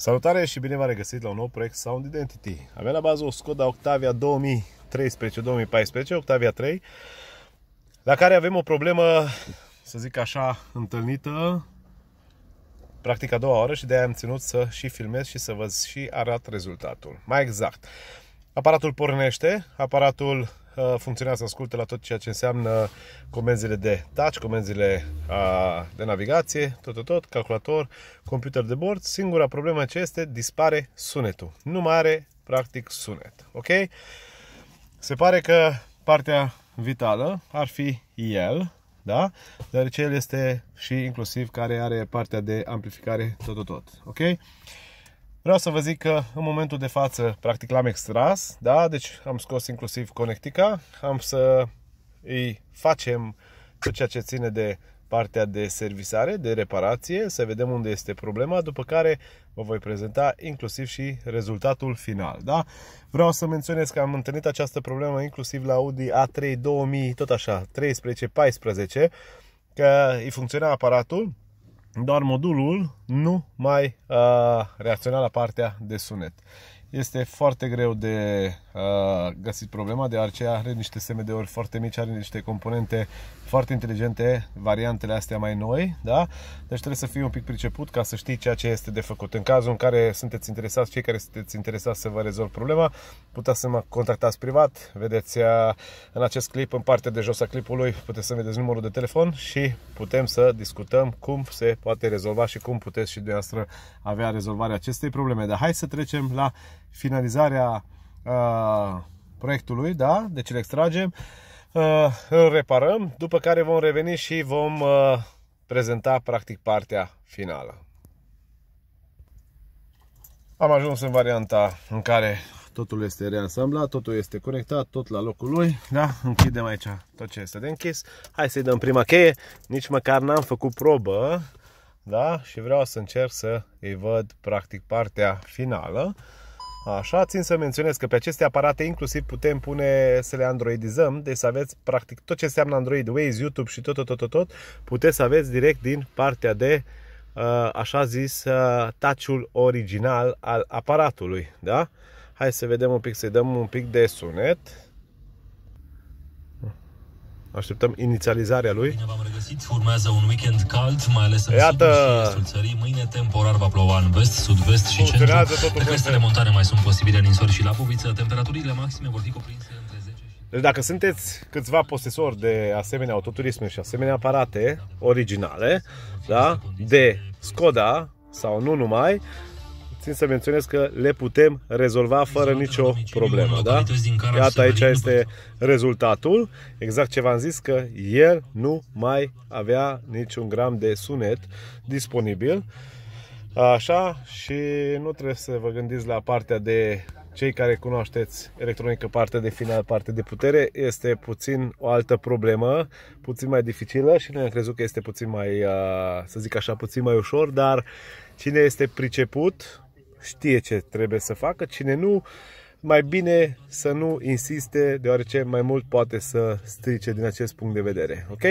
Salutare și bine v-am regăsit la un nou proiect Sound Identity. Avem la bază o Skoda Octavia 2013-2014, Octavia 3, la care avem o problemă, să zic așa, întâlnită practic a doua oră și de-aia am ținut să și filmez și să vă și arat rezultatul. Mai exact, aparatul pornește, aparatul funcționează, ascultă la tot ceea ce înseamnă comenzile de touch, comenzile de navigație, tot, tot, tot, calculator, computer de bord. Singura problemă ce este, dispare sunetul. Nu mai are, practic, sunet. Ok? Se pare că partea vitală ar fi el, da? Deoarece el este și inclusiv care are partea de amplificare tot, tot, tot. Ok? Vreau să vă zic că în momentul de față practic l-am extras, da? deci am scos inclusiv conectica, am să îi facem tot ceea ce ține de partea de servisare, de reparație, să vedem unde este problema, după care vă voi prezenta inclusiv și rezultatul final. Da? Vreau să menționez că am întâlnit această problemă inclusiv la Audi A3 2000, tot așa, 13-14, că îi funcționa aparatul, doar modulul nu mai uh, reacționa la partea de sunet. Este foarte greu de uh, găsit problema, de aceea are niște SMD-uri foarte mici, are niște componente foarte inteligente variantele astea mai noi, da? Deci trebuie să fii un pic priceput ca să știi ceea ce este de făcut. În cazul în care sunteți interesați, cei care sunteți interesați să vă rezolv problema, puteți să mă contactați privat. Vedeți uh, în acest clip, în partea de jos a clipului, puteți să vedeți numărul de telefon și putem să discutăm cum se poate rezolva și cum puteți și dumneavoastră avea rezolvarea acestei probleme. Dar hai să trecem la finalizarea uh, proiectului, da? Deci îl extragem. Uh, Uh, îl reparăm, după care vom reveni și vom uh, prezenta practic partea finală. Am ajuns în varianta în care totul este reasamblat, totul este conectat, tot la locul lui, da? Închidem aici tot ce este de închis. Hai să-i dăm prima cheie, nici măcar n-am făcut probă, da? Și vreau să încerc să îi văd practic partea finală. Așa, țin să menționez că pe aceste aparate inclusiv putem pune să le androidizăm, deci să aveți practic tot ce înseamnă Android, Waze, YouTube și tot, tot, tot, tot, tot puteți să aveți direct din partea de uh, așa zis uh, touch original al aparatului, da? Hai să vedem un pic, să-i dăm un pic de sunet. Așteptăm inițializarea lui. Bine v-am regăsit, urmează un weekend cald, mai ales în Iată. sudul și estul țării mâine temporar va ploua în vest, sud-vest și centru. Pe crestele montane mai sunt posibile în și la puviță. Temperaturile maxime vor fi cuprinse între 10 și... Deci dacă sunteți câțiva posesori de asemenea autoturisme și asemenea aparate originale, da, de Skoda sau nu numai, țin să menționez că le putem rezolva fără nicio problemă. Da? Iată, aici este rezultatul. Exact ce v-am zis, că el nu mai avea niciun gram de sunet disponibil. Așa, și nu trebuie să vă gândiți la partea de cei care cunoașteți electronică, partea de final, partea de putere, este puțin o altă problemă, puțin mai dificilă și noi am crezut că este puțin mai, uh, să zic așa, puțin mai ușor, dar cine este priceput, știe ce trebuie să facă, cine nu, mai bine să nu insiste, deoarece mai mult poate să strice din acest punct de vedere. Ok?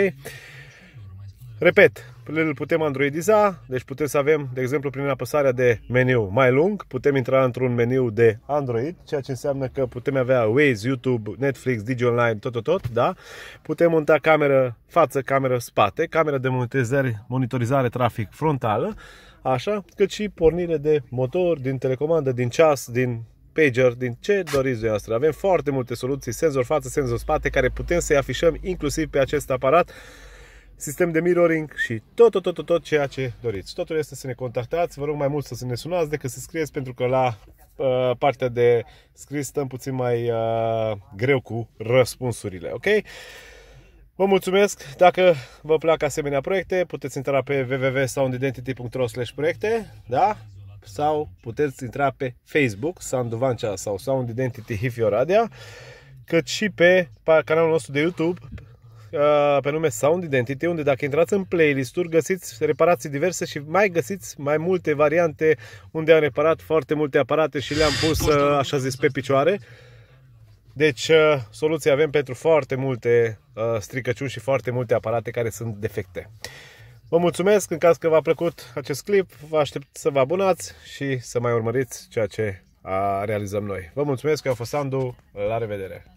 Repet, îl putem androidiza, deci putem să avem, de exemplu, prin apăsarea de meniu mai lung, putem intra într-un meniu de Android, ceea ce înseamnă că putem avea Waze, YouTube, Netflix, Digi Online, tot, tot, tot, da? Putem monta cameră față, cameră spate, cameră de monitorizare, monitorizare trafic frontală, așa, cât și pornire de motor, din telecomandă, din ceas, din pager, din ce doriți dumneavoastră. Avem foarte multe soluții, senzor față, senzor spate, care putem să-i afișăm inclusiv pe acest aparat sistem de mirroring și tot, tot, tot, tot, tot ceea ce doriți. Totul este să ne contactați, vă rog mai mult să ne sunați decât să scrieți, pentru că la uh, partea de scris stăm puțin mai uh, greu cu răspunsurile, ok? Vă mulțumesc! Dacă vă plac asemenea proiecte, puteți intra pe www.soundidentity.ro proiecte, da? Sau puteți intra pe Facebook, Sanduvancea sau Sound Identity Hifioradea, cât și pe canalul nostru de YouTube, Uh, pe nume Sound Identity, unde dacă intrați în playlist-uri, găsiți reparații diverse și mai găsiți mai multe variante unde am reparat foarte multe aparate și le-am pus, uh, așa zis, pe picioare. Deci, uh, soluții avem pentru foarte multe stricăciuni și foarte multe aparate care sunt defecte. Vă mulțumesc în caz că v-a plăcut acest clip, vă aștept să vă abonați și să mai urmăriți ceea ce realizăm noi. Vă mulțumesc că a fost Sandu, la revedere!